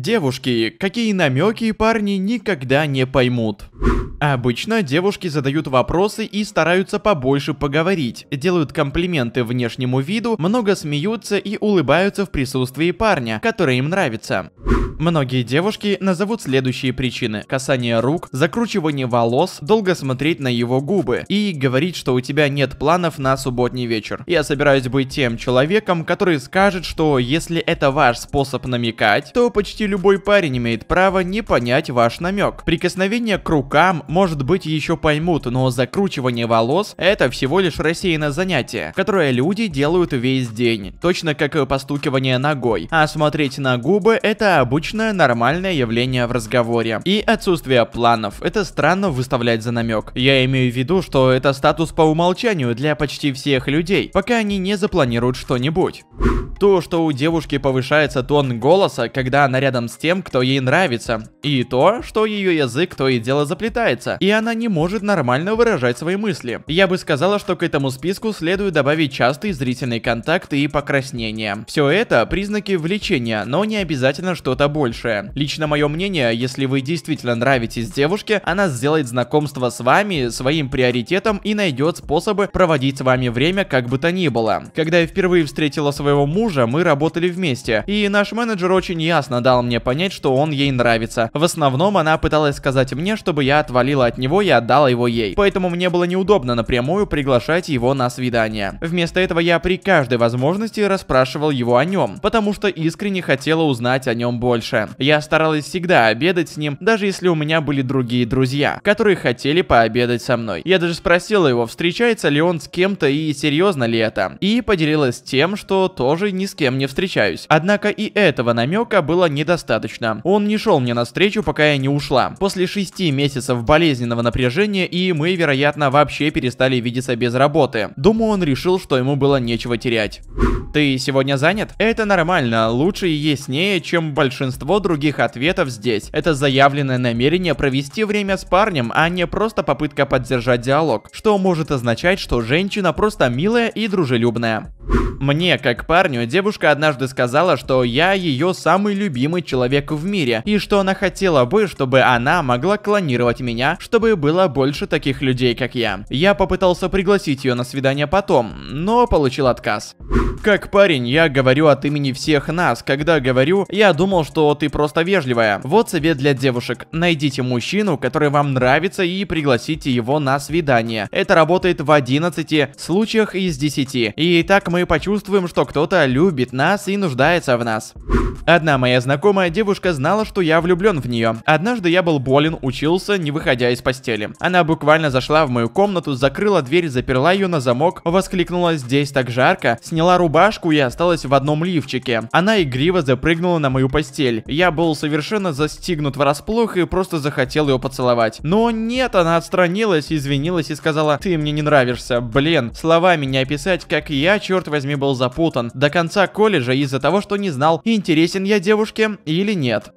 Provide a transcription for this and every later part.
Девушки, какие намеки парни никогда не поймут. Обычно девушки задают вопросы и стараются побольше поговорить, делают комплименты внешнему виду, много смеются и улыбаются в присутствии парня, который им нравится. Многие девушки назовут следующие причины. Касание рук, закручивание волос, долго смотреть на его губы и говорить, что у тебя нет планов на субботний вечер. Я собираюсь быть тем человеком, который скажет, что если это ваш способ намекать, то почти любой парень имеет право не понять ваш намек. Прикосновение к рукам, может быть, еще поймут, но закручивание волос – это всего лишь рассеянное занятие, которое люди делают весь день, точно как и постукивание ногой. А смотреть на губы – это обычное нормальное явление в разговоре. И отсутствие планов – это странно выставлять за намек. Я имею в виду, что это статус по умолчанию для почти всех людей, пока они не запланируют что-нибудь. То, что у девушки повышается тон голоса, когда она рядом с тем, кто ей нравится. И то, что ее язык то и дело заплетает меняется, и она не может нормально выражать свои мысли. Я бы сказала, что к этому списку следует добавить частые зрительные контакты и покраснения. Все это признаки влечения, но не обязательно что-то большее. Лично мое мнение, если вы действительно нравитесь девушке, она сделает знакомство с вами своим приоритетом и найдет способы проводить с вами время как бы то ни было. Когда я впервые встретила своего мужа, мы работали вместе, и наш менеджер очень ясно дал мне понять, что он ей нравится. В основном она пыталась сказать мне, чтобы я отвалил свалила от него и отдала его ей. Поэтому мне было неудобно напрямую приглашать его на свидание. Вместо этого я при каждой возможности расспрашивал его о нем, потому что искренне хотела узнать о нем больше. Я старалась всегда обедать с ним, даже если у меня были другие друзья, которые хотели пообедать со мной. Я даже спросила его, встречается ли он с кем-то и серьезно ли это. И поделилась тем, что тоже ни с кем не встречаюсь. Однако и этого намека было недостаточно. Он не шел мне навстречу, пока я не ушла. После шести месяцев болезни болезненного напряжения, и мы, вероятно, вообще перестали видеться без работы. Думаю, он решил, что ему было нечего терять. Ты сегодня занят? Это нормально, лучше и яснее, чем большинство других ответов здесь. Это заявленное намерение провести время с парнем, а не просто попытка поддержать диалог, что может означать, что женщина просто милая и дружелюбная. Мне, как парню, девушка однажды сказала, что я ее самый любимый человек в мире, и что она хотела бы, чтобы она могла клонировать меня, чтобы было больше таких людей, как я. Я попытался пригласить ее на свидание потом, но получил отказ. Как парень, я говорю от имени всех нас. Когда говорю, я думал, что ты просто вежливая. Вот совет для девушек. Найдите мужчину, который вам нравится, и пригласите его на свидание. Это работает в 11 случаях из 10. И так мы мы почувствуем, что кто-то любит нас и нуждается в нас. Одна моя знакомая девушка знала, что я влюблен в нее. Однажды я был болен, учился, не выходя из постели. Она буквально зашла в мою комнату, закрыла дверь, заперла ее на замок, воскликнула «Здесь так жарко», сняла рубашку и осталась в одном лифчике. Она игриво запрыгнула на мою постель. Я был совершенно застигнут врасплох и просто захотел ее поцеловать. Но нет, она отстранилась, извинилась и сказала «Ты мне не нравишься, блин, словами не описать, как я, черт возьми, был запутан до конца колледжа из-за того, что не знал, интересен я девушке или нет.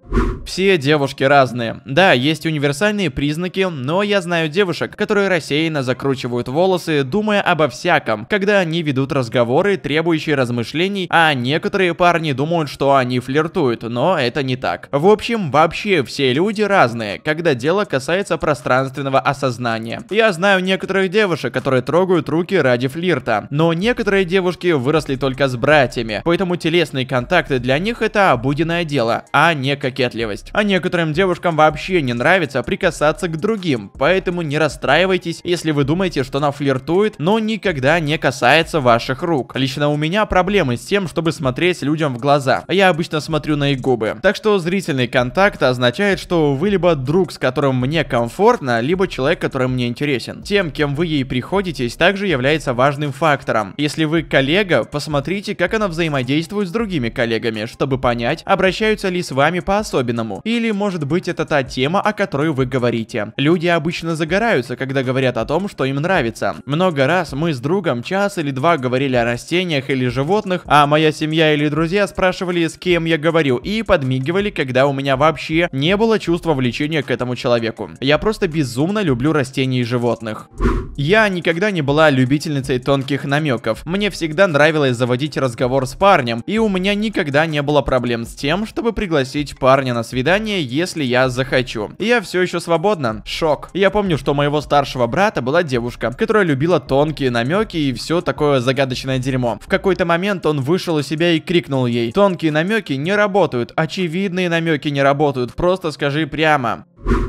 Все девушки разные. Да, есть универсальные признаки, но я знаю девушек, которые рассеянно закручивают волосы, думая обо всяком, когда они ведут разговоры, требующие размышлений, а некоторые парни думают, что они флиртуют, но это не так. В общем, вообще все люди разные, когда дело касается пространственного осознания. Я знаю некоторых девушек, которые трогают руки ради флирта, но некоторые девушки выросли только с братьями, поэтому телесные контакты для них это обыденное дело, а не кокетливость вежливость. А некоторым девушкам вообще не нравится прикасаться к другим, поэтому не расстраивайтесь, если вы думаете, что она флиртует, но никогда не касается ваших рук. Лично у меня проблемы с тем, чтобы смотреть людям в глаза. Я обычно смотрю на их губы. Так что зрительный контакт означает, что вы либо друг, с которым мне комфортно, либо человек, который мне интересен. Тем, кем вы ей приходитесь, также является важным фактором. Если вы коллега, посмотрите, как она взаимодействует с другими коллегами, чтобы понять, обращаются ли с вами по-особенному подобному. Или, может быть, это та тема, о которой вы говорите. Люди обычно загораются, когда говорят о том, что им нравится. Много раз мы с другом час или два говорили о растениях или животных, а моя семья или друзья спрашивали, с кем я говорю, и подмигивали, когда у меня вообще не было чувства влечения к этому человеку. Я просто безумно люблю растения и животных. Я никогда не была любительницей тонких намеков. Мне всегда нравилось заводить разговор с парнем, и у меня никогда не было проблем с тем, чтобы пригласить парня на свидание, если я захочу. я все еще свободна. Шок. Я помню, что у моего старшего брата была девушка, которая любила тонкие намеки и все такое загадочное дерьмо. В какой-то момент он вышел из себя и крикнул ей. Тонкие намеки не работают, очевидные намеки не работают, просто скажи прямо.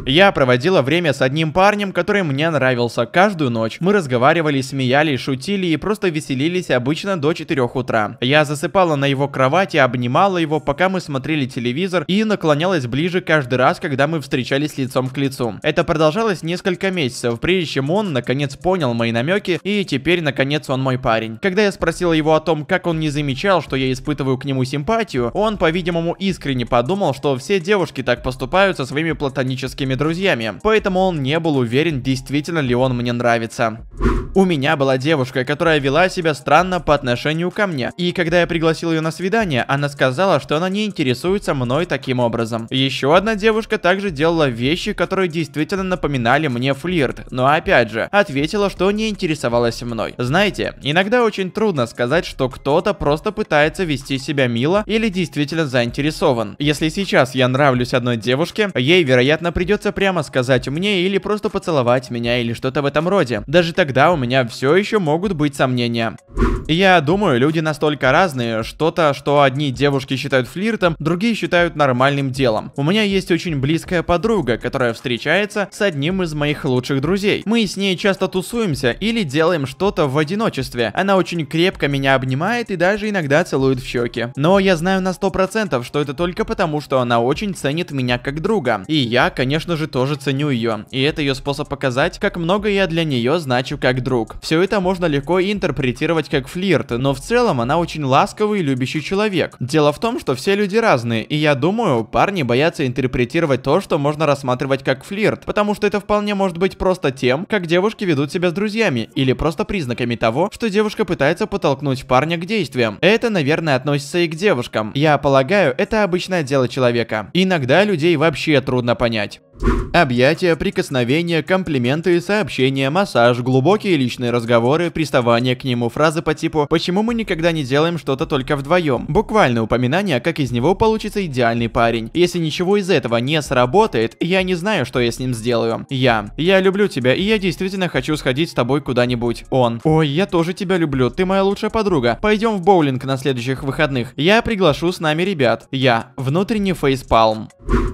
Я проводила время с одним парнем, который мне нравился каждую ночь. Мы разговаривали, смеялись, шутили и просто веселились обычно до 4 утра. Я засыпала на его кровати, обнимала его, пока мы смотрели телевизор и наклонялась ближе каждый раз, когда мы встречались лицом к лицу. Это продолжалось несколько месяцев, прежде чем он наконец понял мои намеки и теперь наконец он мой парень. Когда я спросила его о том, как он не замечал, что я испытываю к нему симпатию, он, по-видимому, искренне подумал, что все девушки так поступают со своими платоническими близкими друзьями, поэтому он не был уверен, действительно ли он мне нравится. У меня была девушка, которая вела себя странно по отношению ко мне. И когда я пригласил ее на свидание, она сказала, что она не интересуется мной таким образом. Еще одна девушка также делала вещи, которые действительно напоминали мне флирт, но опять же, ответила, что не интересовалась мной. Знаете, иногда очень трудно сказать, что кто-то просто пытается вести себя мило или действительно заинтересован. Если сейчас я нравлюсь одной девушке, ей, вероятно, придется прямо сказать мне или просто поцеловать меня или что-то в этом роде. Даже тогда у меня все еще могут быть сомнения. Я думаю, люди настолько разные, что-то, что одни девушки считают флиртом, другие считают нормальным делом. У меня есть очень близкая подруга, которая встречается с одним из моих лучших друзей. Мы с ней часто тусуемся или делаем что-то в одиночестве. Она очень крепко меня обнимает и даже иногда целует в щеки. Но я знаю на 100%, что это только потому, что она очень ценит меня как друга. И я, конечно же, тоже ценю ее. И это ее способ показать, как много я для нее значу как друг. Все это можно легко интерпретировать как флирт, но в целом она очень ласковый и любящий человек. Дело в том, что все люди разные, и я думаю, парни боятся интерпретировать то, что можно рассматривать как флирт, потому что это вполне может быть просто тем, как девушки ведут себя с друзьями, или просто признаками того, что девушка пытается подтолкнуть парня к действиям. Это, наверное, относится и к девушкам. Я полагаю, это обычное дело человека. Иногда людей вообще трудно понять. Объятия, прикосновения, комплименты, сообщения, массаж, глубокие личные разговоры, приставания к нему, фразы по типу «Почему мы никогда не делаем что-то только вдвоем?» Буквально упоминание, как из него получится идеальный парень. Если ничего из этого не сработает, я не знаю, что я с ним сделаю. Я. Я люблю тебя, и я действительно хочу сходить с тобой куда-нибудь. Он. Ой, я тоже тебя люблю, ты моя лучшая подруга. Пойдем в боулинг на следующих выходных. Я приглашу с нами ребят. Я. Внутренний фейспалм.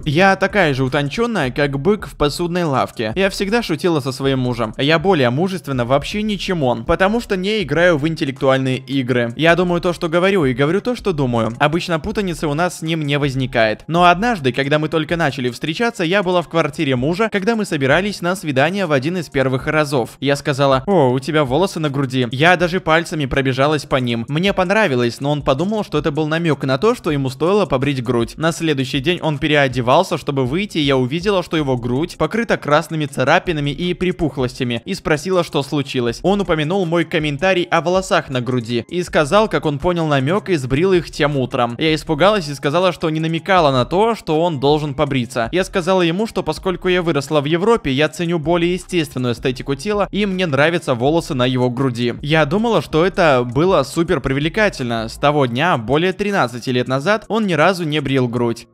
Я такая же утонченная, как бык в посудной лавке. Я всегда шутила со своим мужем. А я более мужественно вообще ничем он, потому что не играю в интеллектуальные игры. Я думаю то, что говорю, и говорю то, что думаю. Обычно путаницы у нас с ним не возникает. Но однажды, когда мы только начали встречаться, я была в квартире мужа, когда мы собирались на свидание в один из первых разов. Я сказала, о, у тебя волосы на груди. Я даже пальцами пробежалась по ним. Мне понравилось, но он подумал, что это был намек на то, что ему стоило побрить грудь. На следующий день он переодевался, чтобы выйти, и я увидела, заметила, что его грудь покрыта красными царапинами и припухлостями, и спросила, что случилось. Он упомянул мой комментарий о волосах на груди и сказал, как он понял намек и сбрил их тем утром. Я испугалась и сказала, что не намекала на то, что он должен побриться. Я сказала ему, что поскольку я выросла в Европе, я ценю более естественную эстетику тела, и мне нравятся волосы на его груди. Я думала, что это было супер привлекательно. С того дня, более 13 лет назад, он ни разу не брил грудь.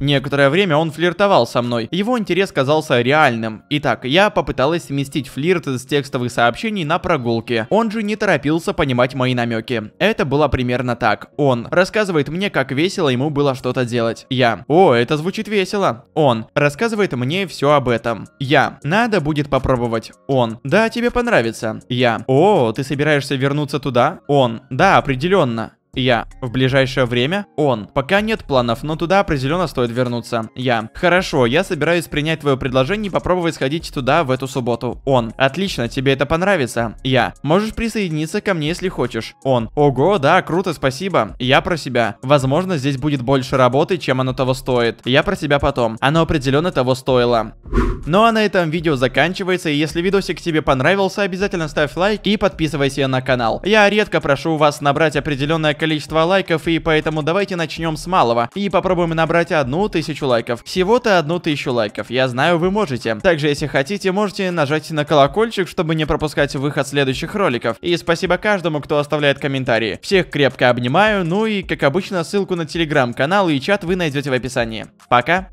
Некоторое время он флиртовал со мной. Его его интерес казался реальным. Итак, я попыталась сместить флирт из текстовых сообщений на прогулке. Он же не торопился понимать мои намеки. Это было примерно так. Он рассказывает мне, как весело ему было что-то делать. Я. О, это звучит весело. Он рассказывает мне все об этом. Я. Надо будет попробовать. Он. Да, тебе понравится. Я. О, ты собираешься вернуться туда? Он. Да, определенно. Я. В ближайшее время? Он. Пока нет планов, но туда определенно стоит вернуться. Я. Хорошо, я собираюсь принять твое предложение и попробовать сходить туда в эту субботу. Он. Отлично, тебе это понравится. Я. Можешь присоединиться ко мне, если хочешь. Он. Ого, да, круто, спасибо. Я про себя. Возможно, здесь будет больше работы, чем оно того стоит. Я про себя потом. Оно определенно того стоило. Ну а на этом видео заканчивается, и если видосик тебе понравился, обязательно ставь лайк и подписывайся на канал. Я редко прошу вас набрать определенное количество лайков, и поэтому давайте начнем с малого. И попробуем набрать одну тысячу лайков. Всего-то одну тысячу лайков, я знаю, вы можете. Также, если хотите, можете нажать на колокольчик, чтобы не пропускать выход следующих роликов. И спасибо каждому, кто оставляет комментарии. Всех крепко обнимаю, ну и, как обычно, ссылку на телеграм-канал и чат вы найдете в описании. Пока!